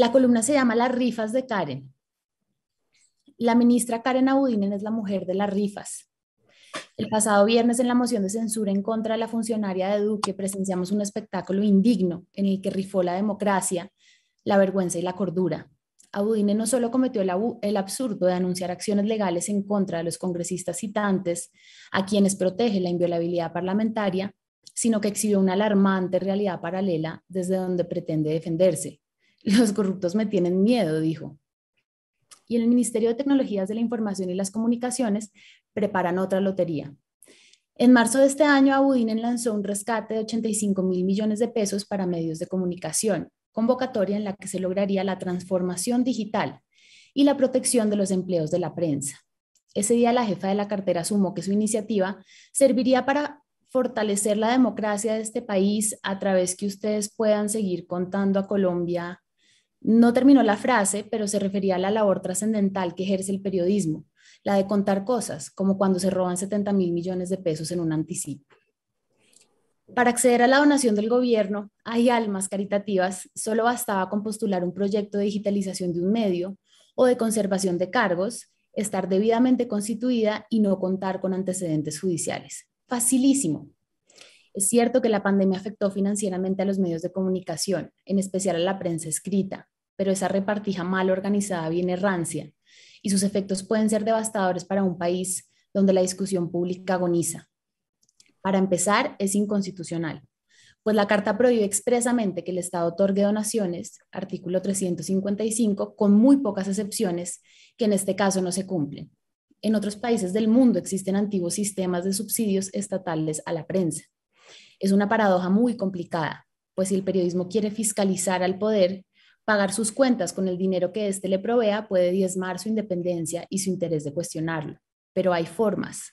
La columna se llama Las rifas de Karen. La ministra Karen Abudinen es la mujer de las rifas. El pasado viernes en la moción de censura en contra de la funcionaria de Duque presenciamos un espectáculo indigno en el que rifó la democracia, la vergüenza y la cordura. Abudine no solo cometió el, absurdo de anunciar acciones legales en contra de los congresistas citantes, a quienes protege la inviolabilidad parlamentaria, sino que exhibió una alarmante realidad paralela desde donde pretende defenderse, los corruptos me tienen miedo, dijo. Y el Ministerio de Tecnologías de la Información y las Comunicaciones preparan otra lotería. En marzo de este año, Abudinen lanzó un rescate de 85 mil millones de pesos para medios de comunicación, convocatoria en la que se lograría la transformación digital y la protección de los empleos de la prensa. Ese día la jefa de la cartera sumó que su iniciativa serviría para fortalecer la democracia de este país a través que ustedes puedan seguir contando a Colombia no terminó la frase, pero se refería a la labor trascendental que ejerce el periodismo, la de contar cosas, como cuando se roban 70 mil millones de pesos en un anticipo. Para acceder a la donación del gobierno, hay almas caritativas, solo bastaba con postular un proyecto de digitalización de un medio o de conservación de cargos, estar debidamente constituida y no contar con antecedentes judiciales. Facilísimo. Es cierto que la pandemia afectó financieramente a los medios de comunicación, en especial a la prensa escrita, pero esa repartija mal organizada viene rancia y sus efectos pueden ser devastadores para un país donde la discusión pública agoniza. Para empezar, es inconstitucional, pues la Carta prohíbe expresamente que el Estado otorgue donaciones, artículo 355, con muy pocas excepciones que en este caso no se cumplen. En otros países del mundo existen antiguos sistemas de subsidios estatales a la prensa. Es una paradoja muy complicada, pues si el periodismo quiere fiscalizar al poder, Pagar sus cuentas con el dinero que éste le provea puede diezmar su independencia y su interés de cuestionarlo, pero hay formas.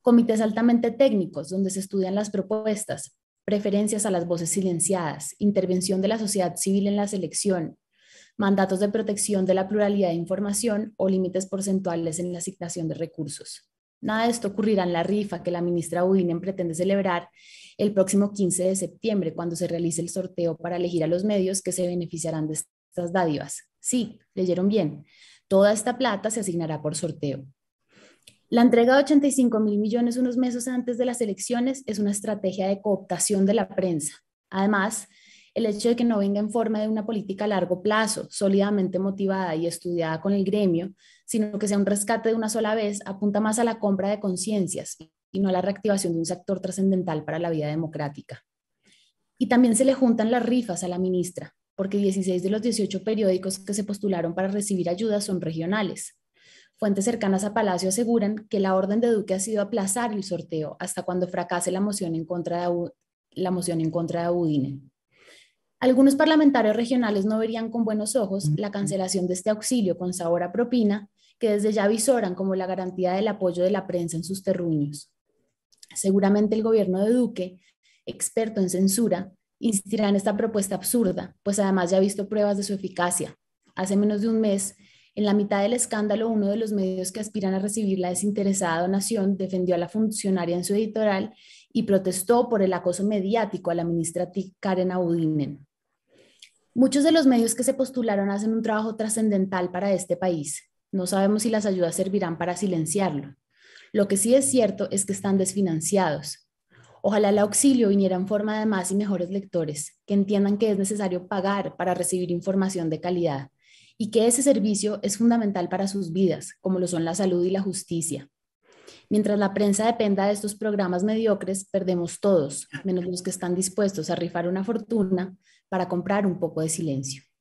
Comités altamente técnicos donde se estudian las propuestas, preferencias a las voces silenciadas, intervención de la sociedad civil en la selección, mandatos de protección de la pluralidad de información o límites porcentuales en la asignación de recursos. Nada de esto ocurrirá en la rifa que la ministra Udinen pretende celebrar el próximo 15 de septiembre, cuando se realice el sorteo para elegir a los medios que se beneficiarán de estas dádivas. Sí, leyeron bien. Toda esta plata se asignará por sorteo. La entrega de 85 mil millones unos meses antes de las elecciones es una estrategia de cooptación de la prensa. Además, el hecho de que no venga en forma de una política a largo plazo, sólidamente motivada y estudiada con el gremio, sino que sea un rescate de una sola vez, apunta más a la compra de conciencias y no a la reactivación de un sector trascendental para la vida democrática. Y también se le juntan las rifas a la ministra, porque 16 de los 18 periódicos que se postularon para recibir ayuda son regionales. Fuentes cercanas a Palacio aseguran que la orden de Duque ha sido aplazar el sorteo hasta cuando fracase la moción en contra de, la moción en contra de Udine. Algunos parlamentarios regionales no verían con buenos ojos la cancelación de este auxilio con sabor a propina, que desde ya visoran como la garantía del apoyo de la prensa en sus terruños. Seguramente el gobierno de Duque, experto en censura, insistirá en esta propuesta absurda, pues además ya ha visto pruebas de su eficacia. Hace menos de un mes, en la mitad del escándalo, uno de los medios que aspiran a recibir la desinteresada donación defendió a la funcionaria en su editorial y protestó por el acoso mediático a la ministra Karen Audinen. Muchos de los medios que se postularon hacen un trabajo trascendental para este país. No sabemos si las ayudas servirán para silenciarlo. Lo que sí es cierto es que están desfinanciados. Ojalá el auxilio viniera en forma de más y mejores lectores, que entiendan que es necesario pagar para recibir información de calidad y que ese servicio es fundamental para sus vidas, como lo son la salud y la justicia. Mientras la prensa dependa de estos programas mediocres, perdemos todos, menos los que están dispuestos a rifar una fortuna para comprar un poco de silencio.